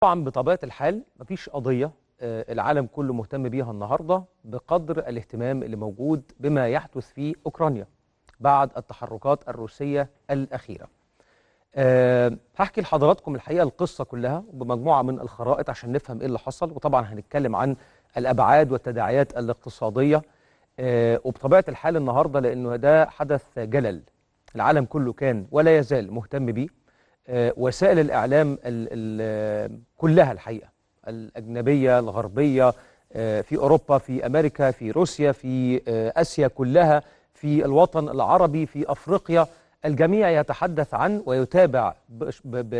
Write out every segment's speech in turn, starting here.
طبعا بطبيعه الحال مفيش قضيه آه، العالم كله مهتم بيها النهارده بقدر الاهتمام اللي موجود بما يحدث في اوكرانيا بعد التحركات الروسيه الاخيره. أه هحكي لحضراتكم الحقيقه القصه كلها بمجموعه من الخرائط عشان نفهم ايه اللي حصل وطبعا هنتكلم عن الابعاد والتداعيات الاقتصاديه أه وبطبيعه الحال النهارده لانه ده حدث جلل العالم كله كان ولا يزال مهتم بيه آه، وسائل الإعلام ال ال كلها الحقيقة الأجنبية الغربية آه، في أوروبا في أمريكا في روسيا في آه، آسيا كلها في الوطن العربي في أفريقيا الجميع يتحدث عن ويتابع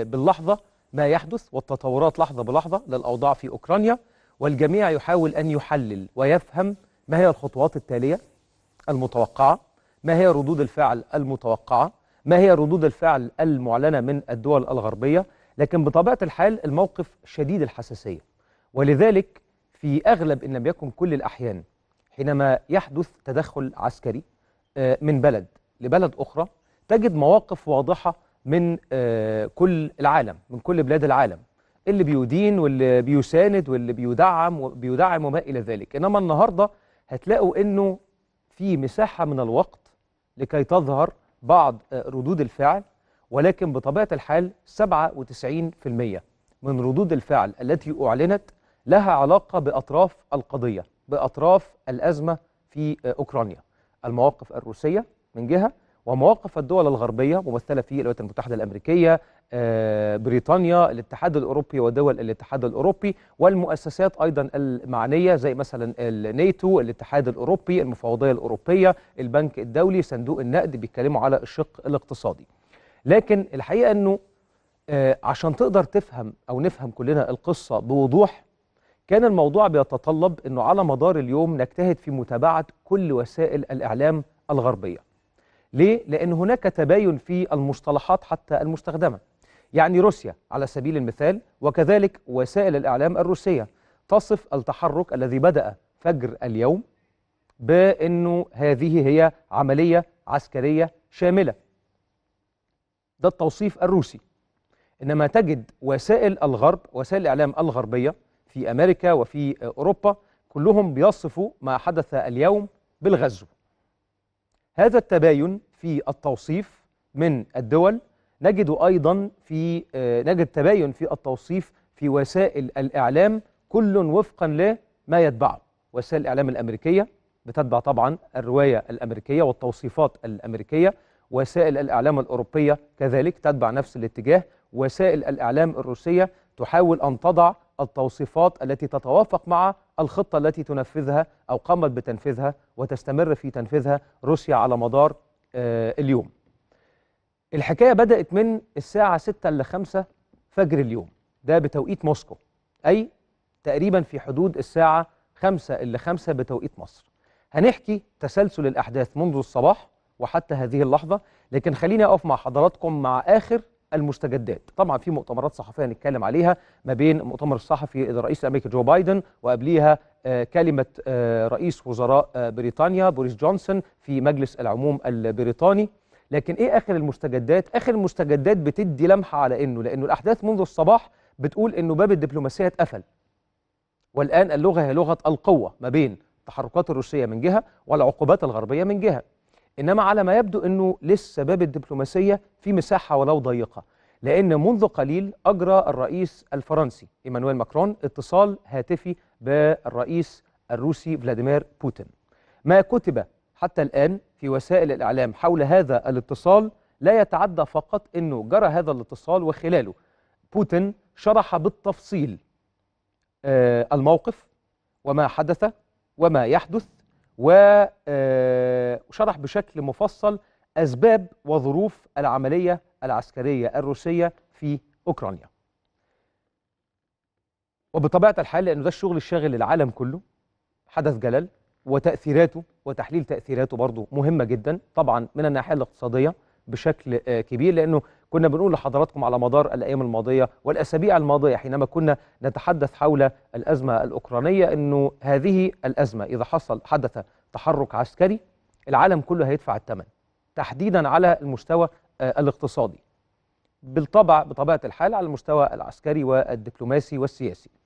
باللحظة ما يحدث والتطورات لحظة بلحظة للأوضاع في أوكرانيا والجميع يحاول أن يحلل ويفهم ما هي الخطوات التالية المتوقعة ما هي ردود الفعل المتوقعة ما هي ردود الفعل المعلنة من الدول الغربية لكن بطبيعة الحال الموقف شديد الحساسية ولذلك في أغلب إن لم يكن كل الأحيان حينما يحدث تدخل عسكري آه، من بلد لبلد أخرى تجد مواقف واضحة من آه، كل العالم من كل بلاد العالم اللي بيدين واللي بيساند واللي بيدعم وبيدعم وما إلى ذلك إنما النهاردة هتلاقوا إنه في مساحة من الوقت لكي تظهر بعض ردود الفعل ولكن بطبيعة الحال 97% من ردود الفعل التي أعلنت لها علاقة بأطراف القضية بأطراف الأزمة في أوكرانيا المواقف الروسية من جهة ومواقف الدول الغربية ممثلة في الولايات المتحدة الأمريكية آه، بريطانيا الاتحاد الأوروبي ودول الاتحاد الأوروبي والمؤسسات أيضا المعنية زي مثلا الناتو الاتحاد الأوروبي المفوضية الأوروبية البنك الدولي صندوق النقد بيتكلموا على الشق الاقتصادي لكن الحقيقة أنه آه، عشان تقدر تفهم أو نفهم كلنا القصة بوضوح كان الموضوع بيتطلب أنه على مدار اليوم نجتهد في متابعة كل وسائل الإعلام الغربية ليه؟ لأن هناك تباين في المصطلحات حتى المستخدمة يعني روسيا على سبيل المثال وكذلك وسائل الإعلام الروسية تصف التحرك الذي بدأ فجر اليوم بأنه هذه هي عملية عسكرية شاملة ده التوصيف الروسي إنما تجد وسائل الغرب وسائل الإعلام الغربية في أمريكا وفي أوروبا كلهم بيصفوا ما حدث اليوم بالغزو هذا التباين في التوصيف من الدول نجد أيضا في آه، نجد تباين في التوصيف في وسائل الإعلام كل وفقا لما يتبعه وسائل الإعلام الأمريكية بتتبع طبعا الرواية الأمريكية والتوصيفات الأمريكية وسائل الإعلام الأوروبية كذلك تتبع نفس الاتجاه وسائل الإعلام الروسية تحاول أن تضع التوصيفات التي تتوافق مع الخطة التي تنفذها أو قامت بتنفيذها وتستمر في تنفيذها روسيا على مدار آه، اليوم الحكاية بدأت من الساعة 6 إلى 5 فجر اليوم ده بتوقيت موسكو أي تقريبا في حدود الساعة 5 إلى 5 بتوقيت مصر هنحكي تسلسل الأحداث منذ الصباح وحتى هذه اللحظة لكن خليني أقف مع حضراتكم مع آخر المستجدات طبعا في مؤتمرات صحفيه هنتكلم عليها ما بين مؤتمر الصحفي الرئيس الامريكي جو بايدن وقبليها آه، كلمه آه، رئيس وزراء آه، بريطانيا بوريس جونسون في مجلس العموم البريطاني لكن ايه اخر المستجدات اخر المستجدات بتدي لمحه على انه لانه الاحداث منذ الصباح بتقول انه باب الدبلوماسيه اتقفل والان اللغه هي لغه القوه ما بين التحركات الروسيه من جهه والعقوبات الغربيه من جهه إنما على ما يبدو أنه لسه باب الدبلوماسية في مساحة ولو ضيقة لأن منذ قليل أجرى الرئيس الفرنسي إيمانويل ماكرون اتصال هاتفي بالرئيس الروسي فلاديمير بوتين ما كتب حتى الآن في وسائل الإعلام حول هذا الاتصال لا يتعدى فقط أنه جرى هذا الاتصال وخلاله بوتين شرح بالتفصيل آه، الموقف وما حدث وما يحدث وشرح آه، بشكل مفصل أسباب وظروف العملية العسكرية الروسية في أوكرانيا وبطبيعة الحال لأنه ده الشغل الشاغل العالم كله حدث جلل وتأثيراته وتحليل تأثيراته برضه مهمة جدا طبعا من الناحية الاقتصادية بشكل آه، كبير لانه كنا بنقول لحضراتكم على مدار الايام الماضيه والاسابيع الماضيه حينما كنا نتحدث حول الازمه الاوكرانيه انه هذه الازمه اذا حصل حدث تحرك عسكري العالم كله هيدفع الثمن تحديدا على المستوى آه، الاقتصادي بالطبع بطبيعه الحال على المستوى العسكري والدبلوماسي والسياسي